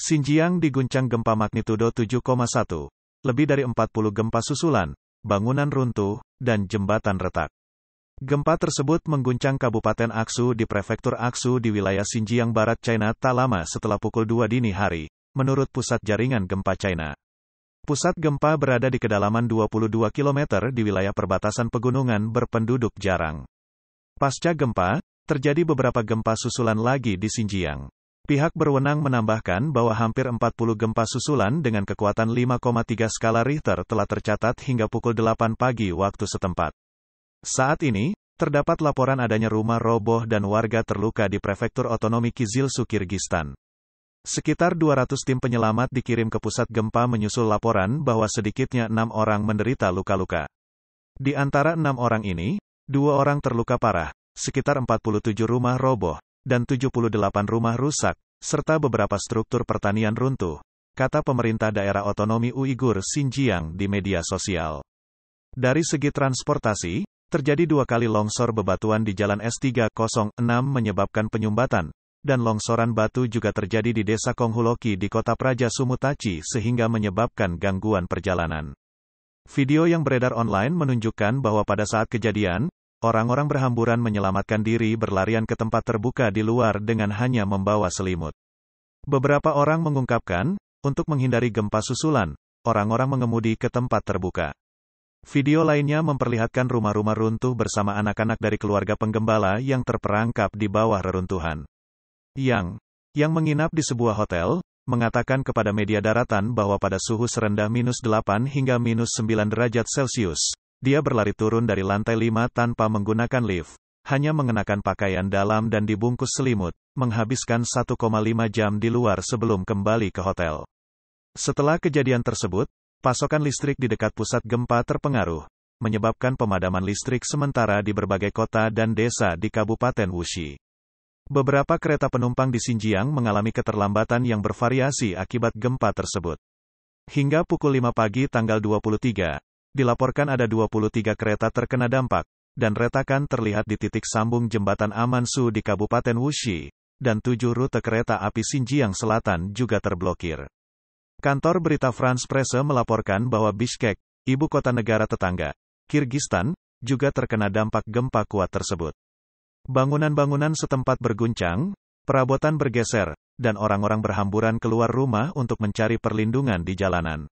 Xinjiang diguncang gempa magnitudo 7,1. Lebih dari 40 gempa susulan, bangunan runtuh, dan jembatan retak. Gempa tersebut mengguncang Kabupaten Aksu di Prefektur Aksu di wilayah Xinjiang Barat China tak lama setelah pukul 2 dini hari, menurut Pusat Jaringan Gempa China. Pusat gempa berada di kedalaman 22 km di wilayah perbatasan pegunungan berpenduduk jarang. Pasca gempa, terjadi beberapa gempa susulan lagi di Xinjiang. Pihak berwenang menambahkan bahwa hampir 40 gempa susulan dengan kekuatan 5,3 skala Richter telah tercatat hingga pukul 8 pagi waktu setempat. Saat ini, terdapat laporan adanya rumah roboh dan warga terluka di Prefektur Otonomi Kizilsu Sukirgistan. Sekitar 200 tim penyelamat dikirim ke pusat gempa menyusul laporan bahwa sedikitnya enam orang menderita luka-luka. Di antara enam orang ini, dua orang terluka parah, sekitar 47 rumah roboh, dan 78 rumah rusak, serta beberapa struktur pertanian runtuh, kata pemerintah daerah otonomi Uighur Xinjiang di media sosial. Dari segi transportasi, terjadi dua kali longsor bebatuan di Jalan S306 menyebabkan penyumbatan, dan longsoran batu juga terjadi di Desa Konghuloki di Kota Praja Sumutaci sehingga menyebabkan gangguan perjalanan. Video yang beredar online menunjukkan bahwa pada saat kejadian, Orang-orang berhamburan menyelamatkan diri berlarian ke tempat terbuka di luar dengan hanya membawa selimut. Beberapa orang mengungkapkan, untuk menghindari gempa susulan, orang-orang mengemudi ke tempat terbuka. Video lainnya memperlihatkan rumah-rumah runtuh bersama anak-anak dari keluarga penggembala yang terperangkap di bawah reruntuhan. Yang, yang menginap di sebuah hotel, mengatakan kepada media daratan bahwa pada suhu serendah minus 8 hingga minus 9 derajat Celcius, dia berlari turun dari lantai lima tanpa menggunakan lift. Hanya mengenakan pakaian dalam dan dibungkus selimut, menghabiskan 1,5 jam di luar sebelum kembali ke hotel. Setelah kejadian tersebut, pasokan listrik di dekat pusat gempa terpengaruh, menyebabkan pemadaman listrik sementara di berbagai kota dan desa di Kabupaten Wuxi. Beberapa kereta penumpang di Xinjiang mengalami keterlambatan yang bervariasi akibat gempa tersebut. Hingga pukul 5 pagi tanggal 23, Dilaporkan ada 23 kereta terkena dampak, dan retakan terlihat di titik sambung jembatan Amansu di Kabupaten Wuxi, dan tujuh rute kereta api Xinjiang Selatan juga terblokir. Kantor berita France Presse melaporkan bahwa Bishkek, ibu kota negara tetangga, Kyrgyzstan, juga terkena dampak gempa kuat tersebut. Bangunan-bangunan setempat berguncang, perabotan bergeser, dan orang-orang berhamburan keluar rumah untuk mencari perlindungan di jalanan.